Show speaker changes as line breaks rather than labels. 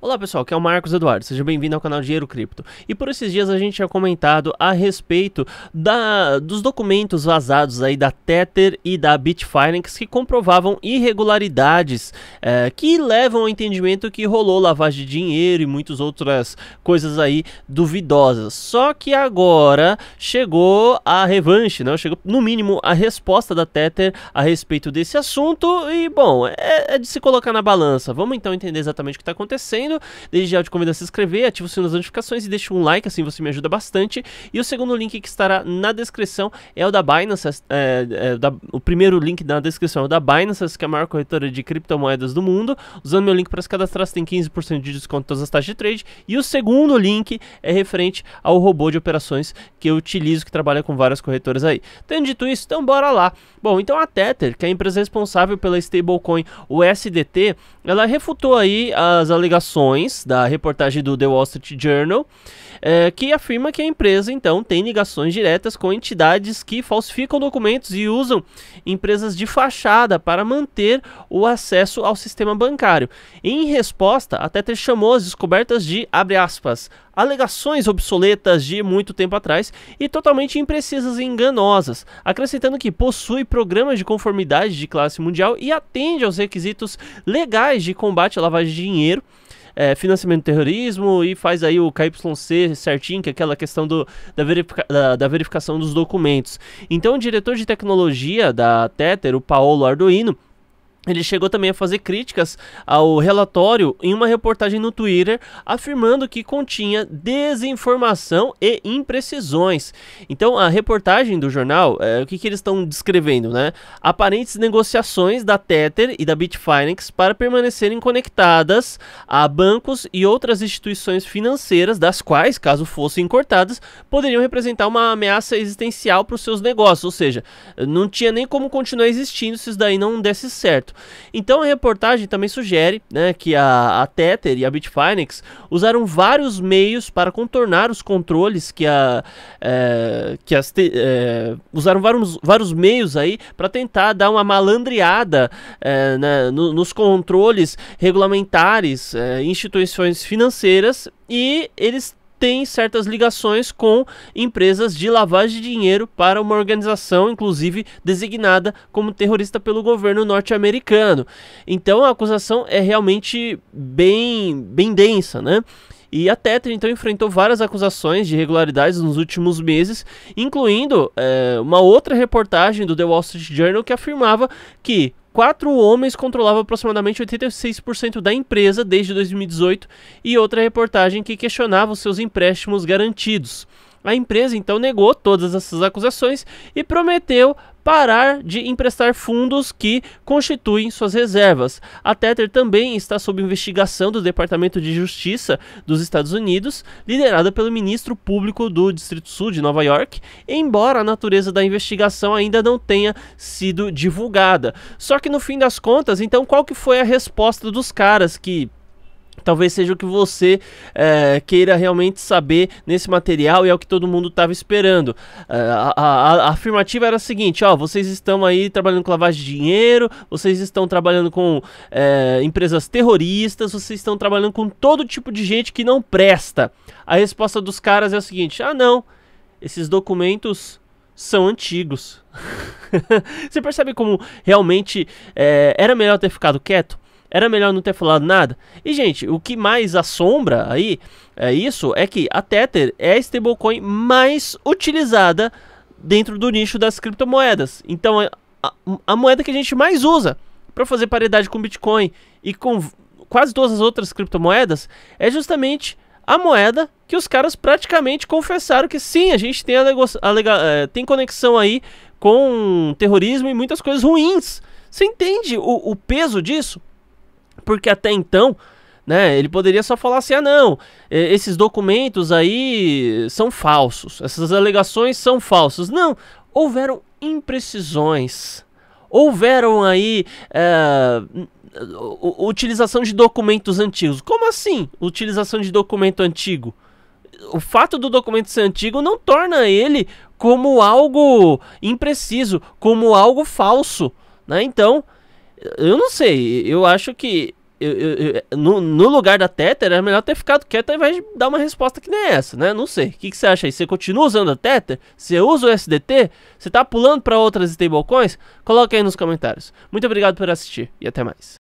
Olá pessoal, aqui é o Marcos Eduardo, seja bem-vindo ao canal Dinheiro Cripto. E por esses dias a gente tinha comentado a respeito da, dos documentos vazados aí da Tether e da Bitfinex que comprovavam irregularidades é, que levam ao entendimento que rolou lavagem de dinheiro e muitas outras coisas aí duvidosas. Só que agora chegou a revanche, né? chegou no mínimo a resposta da Tether a respeito desse assunto e bom, é, é de se colocar na balança. Vamos então entender exatamente o que está acontecendo assistindo. Desde já eu te convido a se inscrever, ativa o sino das notificações e deixa um like, assim você me ajuda bastante. E o segundo link que estará na descrição é o da Binance. É, é, é da, o primeiro link na descrição é o da Binance, que é a maior corretora de criptomoedas do mundo. Usando meu link para se cadastrar, você tem 15% de desconto em todas as taxas de trade. E o segundo link é referente ao robô de operações que eu utilizo, que trabalha com várias corretoras aí. Tendo dito isso, então bora lá. Bom, então a Tether, que é a empresa responsável pela stablecoin USDT, ela refutou aí as alegações informações da reportagem do The Wall Street Journal, é, que afirma que a empresa então tem ligações diretas com entidades que falsificam documentos e usam empresas de fachada para manter o acesso ao sistema bancário. Em resposta, a Tether chamou as descobertas de, abre aspas, alegações obsoletas de muito tempo atrás e totalmente imprecisas e enganosas, acrescentando que possui programas de conformidade de classe mundial e atende aos requisitos legais de combate à lavagem de dinheiro é, financiamento do terrorismo e faz aí o KYC certinho, que é aquela questão do, da, verifica, da, da verificação dos documentos. Então o diretor de tecnologia da Tether, o Paolo Arduino, ele chegou também a fazer críticas ao relatório em uma reportagem no Twitter, afirmando que continha desinformação e imprecisões. Então, a reportagem do jornal, é, o que, que eles estão descrevendo, né? Aparentes negociações da Tether e da Bitfinex para permanecerem conectadas a bancos e outras instituições financeiras, das quais, caso fossem cortadas, poderiam representar uma ameaça existencial para os seus negócios. Ou seja, não tinha nem como continuar existindo se isso daí não desse certo. Então a reportagem também sugere né, que a, a Tether e a Bitfinex usaram vários meios para contornar os controles que a. É, que as te, é, usaram vários, vários meios aí para tentar dar uma malandreada é, né, no, nos controles regulamentares, é, instituições financeiras e eles tem certas ligações com empresas de lavagem de dinheiro para uma organização, inclusive designada como terrorista pelo governo norte-americano. Então a acusação é realmente bem, bem densa, né? E a Tetra então enfrentou várias acusações de irregularidades nos últimos meses, incluindo é, uma outra reportagem do The Wall Street Journal que afirmava que quatro homens controlavam aproximadamente 86% da empresa desde 2018 e outra reportagem que questionava os seus empréstimos garantidos. A empresa então negou todas essas acusações e prometeu parar de emprestar fundos que constituem suas reservas. A Tether também está sob investigação do Departamento de Justiça dos Estados Unidos, liderada pelo ministro público do Distrito Sul de Nova York, embora a natureza da investigação ainda não tenha sido divulgada. Só que no fim das contas, então qual que foi a resposta dos caras que Talvez seja o que você é, queira realmente saber nesse material e é o que todo mundo estava esperando. Eh, a, a, a, afirmativa era a seguinte: ó, vocês estão aí trabalhando com lavagem de dinheiro, vocês estão trabalhando com é, empresas terroristas, vocês estão trabalhando com todo tipo de gente que não presta. A resposta dos caras é a seguinte: ah, não, esses documentos são antigos. você percebe como realmente é, era melhor ter ficado quieto? Era melhor não ter falado nada. E, gente, o que mais assombra aí é isso é que a Tether é a stablecoin mais utilizada dentro do nicho das criptomoedas. Então, a, é a, a moeda que a gente mais usa para fazer paridade com Bitcoin e com quase todas as outras criptomoedas é justamente a moeda que os caras praticamente confessaram que sim, a gente tem, a é, tem conexão aí com terrorismo e muitas coisas ruins. Você entende o, o peso disso? Porque até então, né, ele poderia só falar assim: ah, não, esses documentos aí são falsos, essas alegações são falsas. Não, houveram imprecisões, houveram aí. É, utilização de documentos antigos. Como assim? Utilização de documento antigo? o fato do documento ser antigo não torna ele como algo impreciso, como algo falso, né? Então, eu não sei, eu acho que eu, eu, eu, no, no, lugar da Tether era é melhor ter ficado quieto ao invés de dar uma resposta que nem essa, né? Não sei. O que, que você acha aí? Você continua usando a Tether? Você usa o SDT? Você tá pulando para outras stablecoins? Coloca aí nos comentários. Muito obrigado por assistir e até mais.